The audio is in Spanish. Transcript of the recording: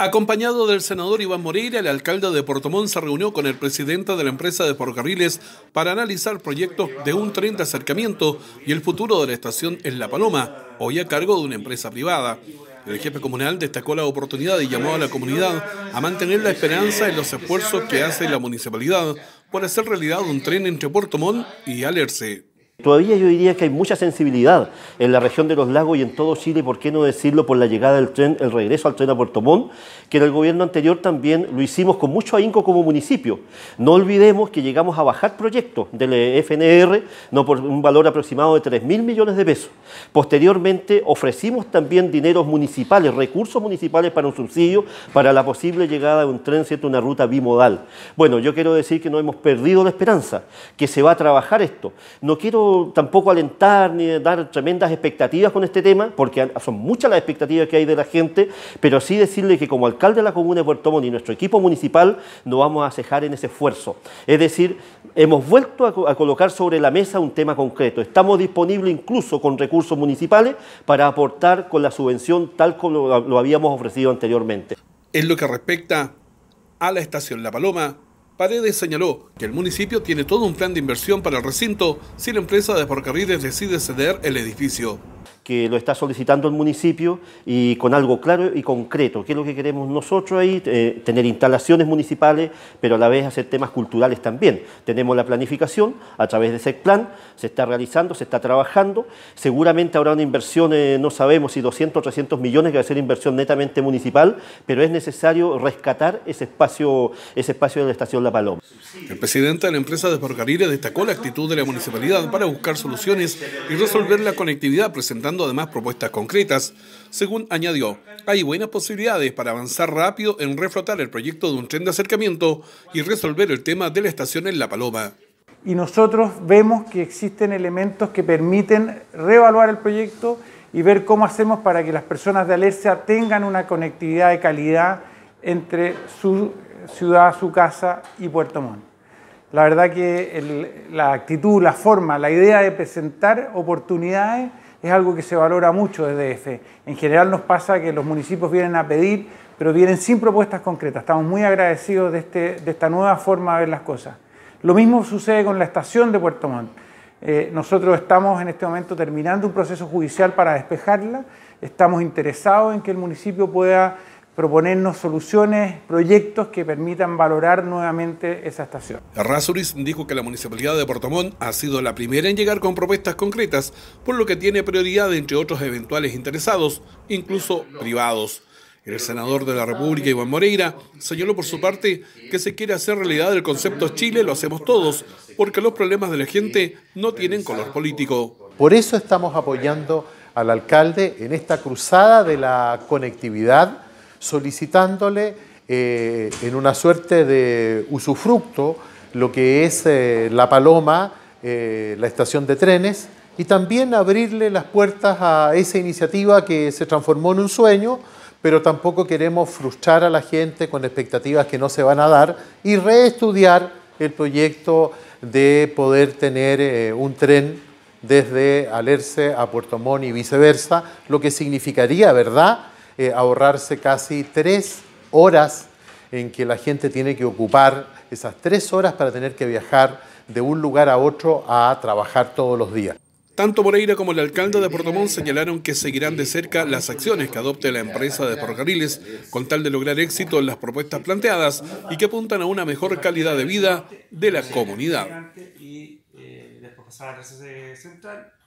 Acompañado del senador Iván Moreira, el alcalde de Portomón se reunió con el presidente de la empresa de ferrocarriles para analizar proyectos de un tren de acercamiento y el futuro de la estación en La Paloma, hoy a cargo de una empresa privada. El jefe comunal destacó la oportunidad y llamó a la comunidad a mantener la esperanza en los esfuerzos que hace la municipalidad por hacer realidad un tren entre Portomón y Alerce. Todavía yo diría que hay mucha sensibilidad en la región de los lagos y en todo Chile, por qué no decirlo, por la llegada del tren, el regreso al tren a Puerto Montt, que en el gobierno anterior también lo hicimos con mucho ahínco como municipio. No olvidemos que llegamos a bajar proyectos del FNR, no por un valor aproximado de 3 mil millones de pesos. Posteriormente ofrecimos también dineros municipales, recursos municipales para un subsidio, para la posible llegada de un tren, ¿cierto? una ruta bimodal. Bueno, yo quiero decir que no hemos perdido la esperanza, que se va a trabajar esto. No quiero tampoco alentar ni dar tremendas expectativas con este tema, porque son muchas las expectativas que hay de la gente, pero sí decirle que como alcalde de la comuna de Puerto Montt y nuestro equipo municipal no vamos a cejar en ese esfuerzo. Es decir, hemos vuelto a, colocar sobre la mesa un tema concreto. Estamos disponibles incluso con recursos municipales para aportar con la subvención tal como lo habíamos ofrecido anteriormente. En lo que respecta a la estación La Paloma, Paredes señaló que el municipio tiene todo un plan de inversión para el recinto si la empresa de porcarriles decide ceder el edificio que lo está solicitando el municipio y con algo claro y concreto, que es lo que queremos nosotros ahí, eh, tener instalaciones municipales, pero a la vez hacer temas culturales también. Tenemos la planificación a través de ese plan... se está realizando, se está trabajando, seguramente habrá una inversión, eh, no sabemos si 200 o 300 millones, que va a ser inversión netamente municipal, pero es necesario rescatar ese espacio, ese espacio de la estación La Paloma. El presidente de la empresa de destacó la actitud de la municipalidad para buscar soluciones y resolver la conectividad presentando además propuestas concretas. Según añadió, hay buenas posibilidades para avanzar rápido en reflotar el proyecto de un tren de acercamiento y resolver el tema de la estación en La Paloma. Y nosotros vemos que existen elementos que permiten reevaluar el proyecto y ver cómo hacemos para que las personas de Alesia tengan una conectividad de calidad entre su ciudad, su casa y Puerto Montt. La verdad que la actitud, la forma, la idea de presentar oportunidades es algo que se valora mucho desde EFE. E. En general nos pasa que los municipios vienen a pedir, pero vienen sin propuestas concretas. Estamos muy agradecidos de, este, esta nueva forma de ver las cosas. Lo mismo sucede con la estación de Puerto Montt. Eh, nosotros estamos en este momento terminando un proceso judicial para despejarla. Estamos interesados en que el municipio pueda proponernos soluciones, proyectos que permitan valorar nuevamente esa estación. Razzuris dijo que la Municipalidad de Puerto ha sido la primera en llegar con propuestas concretas, por lo que tiene prioridad entre otros eventuales interesados, incluso privados. El senador de la República, Iván Moreira, señaló por su parte que se quiere hacer realidad el concepto Chile, lo hacemos todos, porque los problemas de la gente no tienen color político. Por eso estamos apoyando al alcalde en esta cruzada de la conectividad solicitándole eh, en una suerte de usufructo lo que es eh, La Paloma, eh, la estación de trenes, y también abrirle las puertas a esa iniciativa que se transformó en un sueño, pero tampoco queremos frustrar a la gente con expectativas que no se van a dar y reestudiar el proyecto de poder tener un tren desde Alerce a Puerto Montt y viceversa, lo que significaría, ¿verdad?, eh, ahorrarse casi tres horas en que la gente tiene que ocupar esas tres horas para tener que viajar de un lugar a otro a trabajar todos los días. Tanto Moreira como el alcalde de Puerto señalaron que seguirán de cerca las acciones que adopte la empresa de ferrocarriles con tal de lograr éxito en las propuestas planteadas y que apuntan a una mejor calidad de vida de la comunidad. Eh,